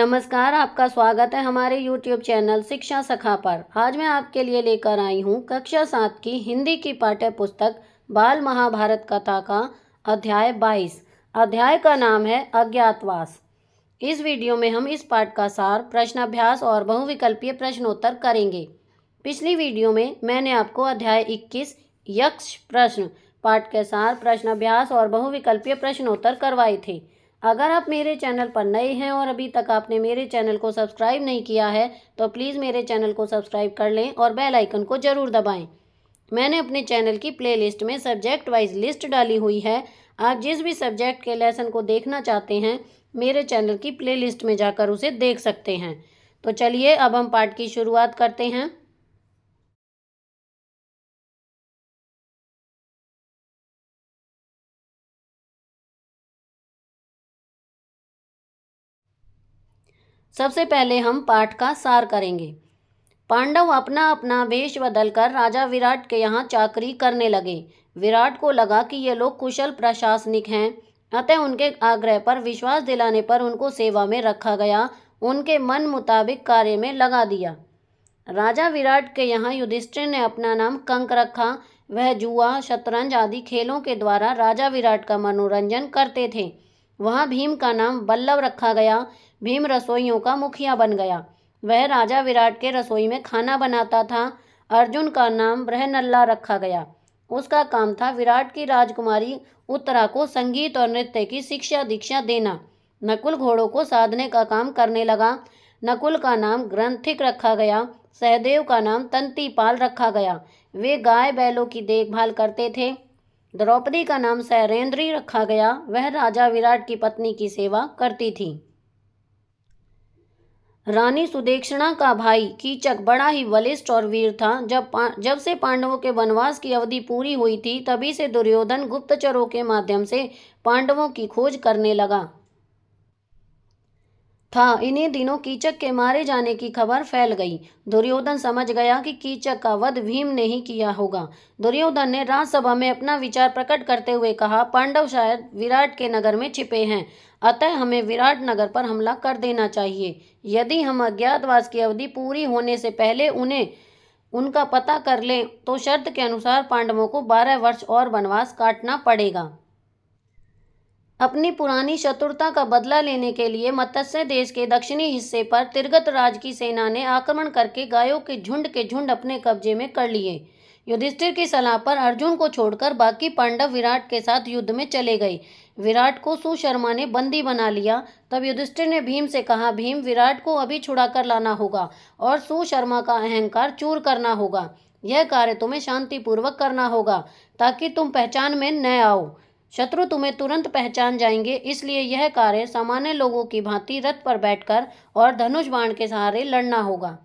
नमस्कार आपका स्वागत है हमारे YouTube चैनल शिक्षा सखा पर आज मैं आपके लिए लेकर आई हूँ कक्षा सात की हिंदी की पाठ्य पुस्तक बाल महाभारत कथा का अध्याय बाईस अध्याय का नाम है अज्ञातवास इस वीडियो में हम इस पाठ का सार प्रश्नाभ्यास और बहुविकल्पीय प्रश्नोत्तर करेंगे पिछली वीडियो में मैंने आपको अध्याय इक्कीस यक्ष प्रश्न पाठ के सार प्रश्नाभ्यास और बहुविकल्पीय प्रश्नोत्तर करवाए थे अगर आप मेरे चैनल पर नए हैं और अभी तक आपने मेरे चैनल को सब्सक्राइब नहीं किया है तो प्लीज़ मेरे चैनल को सब्सक्राइब कर लें और बेल आइकन को ज़रूर दबाएं मैंने अपने चैनल की प्लेलिस्ट में सब्जेक्ट वाइज लिस्ट डाली हुई है आप जिस भी सब्जेक्ट के लेसन को देखना चाहते हैं मेरे चैनल की प्ले में जाकर उसे देख सकते हैं तो चलिए अब हम पाठ की शुरुआत करते हैं सबसे पहले हम पाठ का सार करेंगे पांडव अपना अपना वेश बदलकर राजा विराट के यहाँ चाकरी करने लगे विराट को लगा कि ये लोग कुशल प्रशासनिक हैं अतः उनके आग्रह पर विश्वास दिलाने पर उनको सेवा में रखा गया उनके मन मुताबिक कार्य में लगा दिया राजा विराट के यहाँ युधिष्ठिर ने अपना नाम कंक रखा वह जुआ शतरंज आदि खेलों के द्वारा राजा विराट का मनोरंजन करते थे वहाँ भीम का नाम बल्लभ रखा गया भीम रसोइयों का मुखिया बन गया वह राजा विराट के रसोई में खाना बनाता था अर्जुन का नाम बृहनल्ला रखा गया उसका काम था विराट की राजकुमारी उत्तरा को संगीत और नृत्य की शिक्षा दीक्षा देना नकुल घोड़ों को साधने का काम करने लगा नकुल का नाम ग्रंथिक रखा गया सहदेव का नाम तंतीपाल रखा गया वे गाय बैलों की देखभाल करते थे द्रौपदी का नाम सैरेंद्री रखा गया वह राजा विराट की पत्नी की सेवा करती थी रानी सुदेक्षणा का भाई कीचक बड़ा ही वलिष्ठ और वीर था जब जब से पांडवों के वनवास की अवधि पूरी हुई थी तभी से दुर्योधन गुप्तचरों के माध्यम से पांडवों की खोज करने लगा था इन्हीं दिनों कीचक के मारे जाने की खबर फैल गई दुर्योधन समझ गया कि कीचक का वध भीम ने ही किया होगा दुर्योधन ने राजसभा में अपना विचार प्रकट करते हुए कहा पांडव शायद विराट के नगर में छिपे हैं अतः हमें विराट नगर पर हमला कर देना चाहिए यदि हम अज्ञातवास की अवधि पूरी होने से पहले उन्हें उनका पता कर लें तो शर्त के अनुसार पांडवों को बारह वर्ष और वनवास काटना पड़ेगा अपनी पुरानी शत्रुता का बदला लेने के लिए मत्स्य देश के दक्षिणी हिस्से पर तिरगत राज की सेना ने आक्रमण करके गायों के झुंड के झुंड अपने कब्जे में कर लिए युधिष्ठिर की सलाह पर अर्जुन को छोड़कर बाकी पांडव विराट के साथ युद्ध में चले गए विराट को सुशर्मा ने बंदी बना लिया तब युधिष्ठिर ने भीम से कहा भीम विराट को अभी छुड़ा कर लाना होगा और सुशर्मा का अहंकार चूर करना होगा यह कार्य तुम्हें शांतिपूर्वक करना होगा ताकि तुम पहचान में न आओ शत्रु तुम्हें तुरंत पहचान जाएंगे इसलिए यह कार्य सामान्य लोगों की भांति रथ पर बैठकर और धनुष बाण के सहारे लड़ना होगा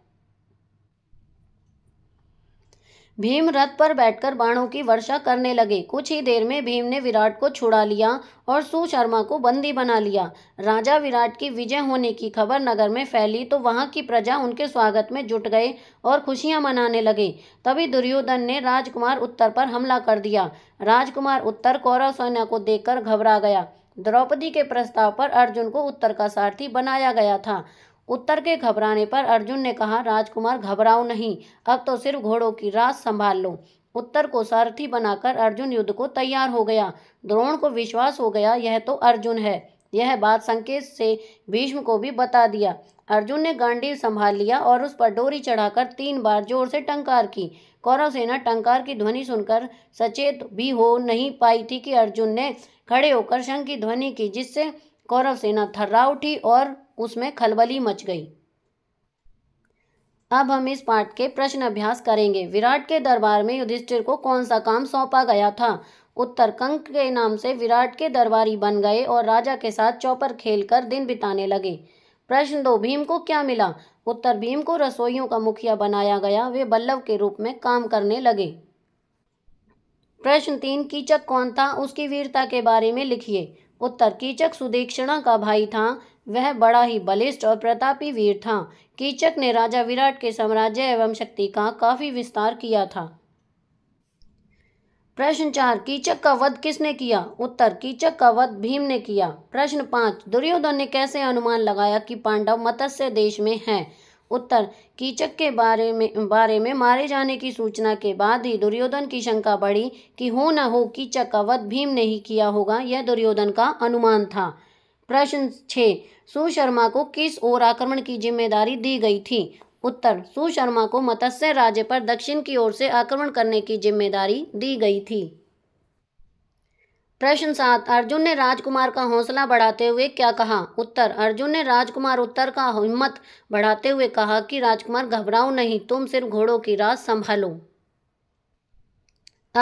भीम रथ पर बैठकर बाणों की वर्षा करने लगे कुछ ही देर में भीम ने विराट को छुड़ा लिया और सुशर्मा को बंदी बना लिया राजा विराट की विजय होने की खबर नगर में फैली तो वहाँ की प्रजा उनके स्वागत में जुट गए और खुशियां मनाने लगे तभी दुर्योधन ने राजकुमार उत्तर पर हमला कर दिया राजकुमार उत्तर कौरव सेना को देखकर घबरा गया द्रौपदी के प्रस्ताव पर अर्जुन को उत्तर का सारथी बनाया गया था उत्तर के घबराने पर अर्जुन ने कहा राजकुमार घबराओ नहीं अब तो सिर्फ घोड़ों की रास संभाल लो उत्तर को सारथी बनाकर अर्जुन युद्ध को तैयार हो गया द्रोण को विश्वास हो गया यह तो अर्जुन है यह बात संकेत से भीष्म को भी बता दिया अर्जुन ने गांडीव संभाल लिया और उस पर डोरी चढ़ाकर तीन बार जोर से टंकार की कौरव सेना टंकार की ध्वनि सुनकर सचेत भी हो नहीं पाई थी कि अर्जुन ने खड़े होकर शंख की ध्वनि की जिससे कौरव सेना थर्रा उठी और उसमें खलबली मच गई अब हम इस पाठ के प्रश्न अभ्यास करेंगे विराट के दरबार में युधिष्ठिर को कौन सा काम सौंपा गया था उत्तर कंक के नाम से विराट के दरबारी बन गए और राजा के साथ चौपर खेलकर दिन बिताने लगे प्रश्न दो भीम को क्या मिला उत्तर भीम को रसोइयों का मुखिया बनाया गया वे बल्लभ के रूप में काम करने लगे प्रश्न तीन कीचक कौन था उसकी वीरता के बारे में लिखिए उत्तर कीचक सुदीक्षणा का भाई था वह बड़ा ही बलिष्ठ और प्रतापी वीर था कीचक ने राजा विराट के साम्राज्य एवं शक्ति का काफी विस्तार किया था प्रश्न चार कीचक का वध किसने किया उत्तर कीचक का वध भीम ने किया प्रश्न पाँच दुर्योधन ने कैसे अनुमान लगाया कि पांडव मत्स्य देश में हैं उत्तर कीचक के बारे में बारे में मारे जाने की सूचना के बाद ही दुर्योधन की शंका बढ़ी कि हो न हो कीचक का वध भीम ने ही किया होगा यह दुर्योधन का अनुमान था प्रश्न छः सुशर्मा को किस ओर आक्रमण की जिम्मेदारी दी गई थी उत्तर सुशर्मा को मत्स्य राज्य पर दक्षिण की ओर से आक्रमण करने की जिम्मेदारी दी गई थी प्रश्न सात अर्जुन ने राजकुमार का हौसला बढ़ाते हुए क्या कहा उत्तर अर्जुन ने राजकुमार उत्तर का हिम्मत बढ़ाते हुए कहा कि राजकुमार घबराओ नहीं तुम सिर्फ घोड़ों की रात संभालो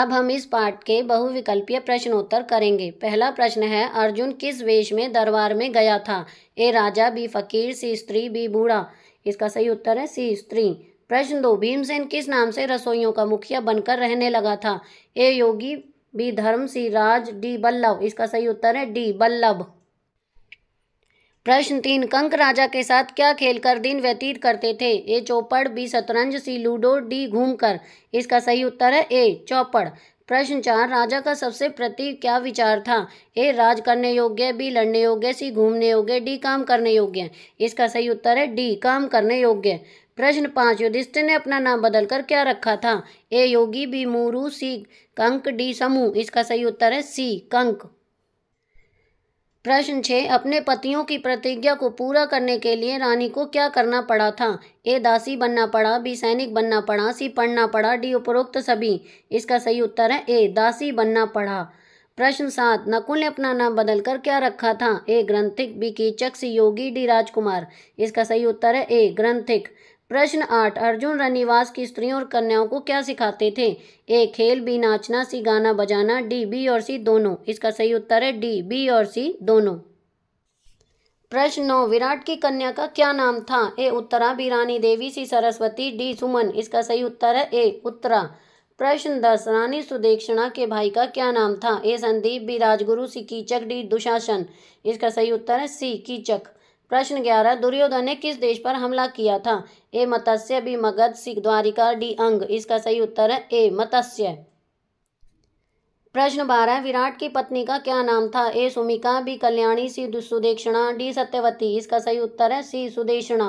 अब हम इस पाठ के बहुविकल्पीय प्रश्नोत्तर करेंगे पहला प्रश्न है अर्जुन किस वेश में दरबार में गया था ए राजा बी फकीर सी स्त्री बी बूढ़ा इसका सही उत्तर है सी स्त्री प्रश्न दो भीमसेन किस नाम से रसोइयों का मुखिया बनकर रहने लगा था ए योगी बी धर्म सी राज डी बल्लभ इसका सही उत्तर है डी बल्लभ प्रश्न तीन कंक राजा के साथ क्या खेलकर दिन व्यतीत करते थे ए चौपड़ बी शतरंज सी लूडो डी घूमकर इसका सही उत्तर है ए चौपड़ प्रश्न चार राजा का सबसे प्रति क्या विचार था ए राज करने योग्य बी लड़ने योग्य सी घूमने योग्य डी काम करने योग्य इसका सही उत्तर है डी काम करने योग्य प्रश्न पाँच युधिष्ठिर ने अपना नाम बदलकर क्या रखा था ए योगी बी मूरू सी कंक डी समूह इसका सही उत्तर है सी कंक प्रश्न छः अपने पतियों की प्रतिज्ञा को पूरा करने के लिए रानी को क्या करना पड़ा था ए दासी बनना पड़ा बी सैनिक बनना पड़ा सी पढ़ना पड़ा डी उपरोक्त सभी इसका सही उत्तर है ए दासी बनना पड़ा प्रश्न सात नकुल ने अपना नाम बदलकर क्या रखा था A Granthik B Kichak C योगी डी राजकुमार इसका सही उत्तर है ए ग्रंथिक प्रश्न आठ अर्जुन रनिवास की स्त्रियों और कन्याओं को क्या सिखाते थे ए खेल बी नाचना सी गाना बजाना डी बी और सी दोनों इसका सही उत्तर है डी बी और सी दोनों प्रश्न नौ विराट की कन्या का क्या नाम था A Uttara B Rani Devi C Saraswati D Suman इसका सही उत्तर है ए उत्तरा प्रश्न दस रानी सुदेक्षणा के भाई का क्या नाम था A Sandeep B Rajguru C Kichak D Dushasan इसका सही उत्तर है सी कीचक प्रश्न ग्यारह दुर्योधन ने किस देश पर हमला किया था A Matsya B Magadh C Dwarika D Anga इसका सही उत्तर है ए मत्स्य प्रश्न बारह विराट की पत्नी का क्या नाम था A Sumika B Kalyani C Sudekshna D Satyavati इसका सही उत्तर है सी सुदेशणा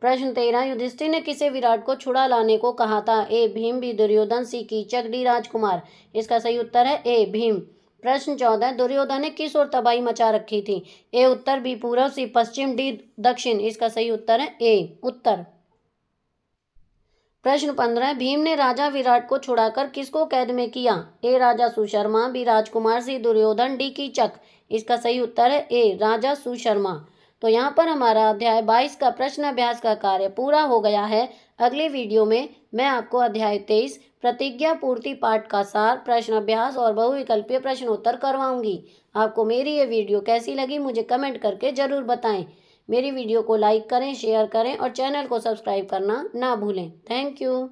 प्रश्न तेरह युधिष्ठिर ने किसे विराट को छुड़ा लाने को कहा था A Bhim B Duryodhan C Kichak D राजकुमार इसका सही उत्तर है ए भीम प्रश्न चौदह दुर्योधन ने किस ओर तबाही मचा रखी थी ए उत्तर बी पूर्व सी पश्चिम डी दक्षिण इसका सही उत्तर है ए उत्तर प्रश्न पंद्रह भीम ने राजा विराट को छुड़ाकर किसको कैद में किया ए राजा सुशर्मा बी राजकुमार C Duryodhan D Kichak इसका सही उत्तर है ए राजा सुशर्मा तो यहाँ पर हमारा अध्याय बाईस का प्रश्न अभ्यास का कार्य पूरा हो गया है अगले वीडियो में मैं आपको अध्याय तेईस प्रतिज्ञा पूर्ति पाठ का सार प्रश्न अभ्यास और बहुविकल्पीय प्रश्नोत्तर करवाऊंगी आपको मेरी ये वीडियो कैसी लगी मुझे कमेंट करके ज़रूर बताएं मेरी वीडियो को लाइक करें शेयर करें और चैनल को सब्सक्राइब करना ना भूलें थैंक यू